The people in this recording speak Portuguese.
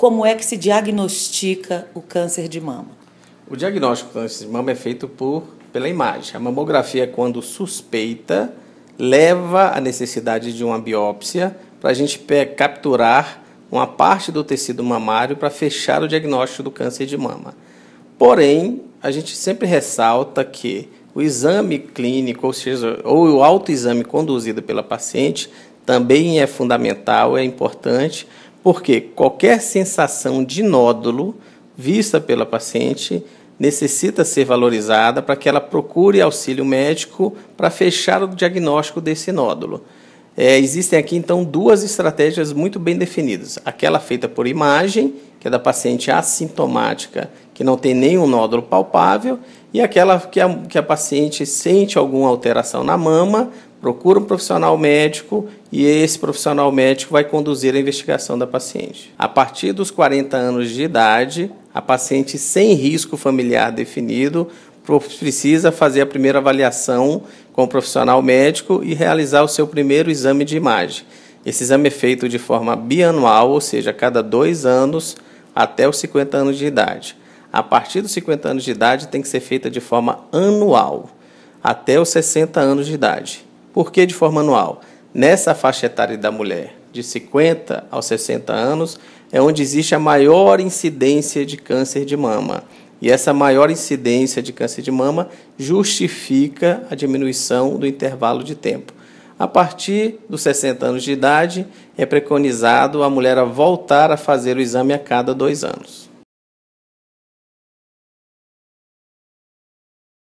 Como é que se diagnostica o câncer de mama? O diagnóstico do câncer de mama é feito por, pela imagem. A mamografia, quando suspeita, leva à necessidade de uma biópsia para a gente capturar uma parte do tecido mamário para fechar o diagnóstico do câncer de mama. Porém, a gente sempre ressalta que o exame clínico, ou seja, ou o autoexame conduzido pela paciente, também é fundamental, é importante, porque qualquer sensação de nódulo vista pela paciente necessita ser valorizada para que ela procure auxílio médico para fechar o diagnóstico desse nódulo. É, existem aqui então duas estratégias muito bem definidas: aquela feita por imagem, que é da paciente assintomática, que não tem nenhum nódulo palpável, e aquela que a, que a paciente sente alguma alteração na mama, Procura um profissional médico e esse profissional médico vai conduzir a investigação da paciente. A partir dos 40 anos de idade, a paciente sem risco familiar definido precisa fazer a primeira avaliação com o profissional médico e realizar o seu primeiro exame de imagem. Esse exame é feito de forma bianual, ou seja, a cada dois anos até os 50 anos de idade. A partir dos 50 anos de idade, tem que ser feita de forma anual, até os 60 anos de idade. Por que de forma anual? Nessa faixa etária da mulher, de 50 aos 60 anos, é onde existe a maior incidência de câncer de mama. E essa maior incidência de câncer de mama justifica a diminuição do intervalo de tempo. A partir dos 60 anos de idade, é preconizado a mulher a voltar a fazer o exame a cada dois anos.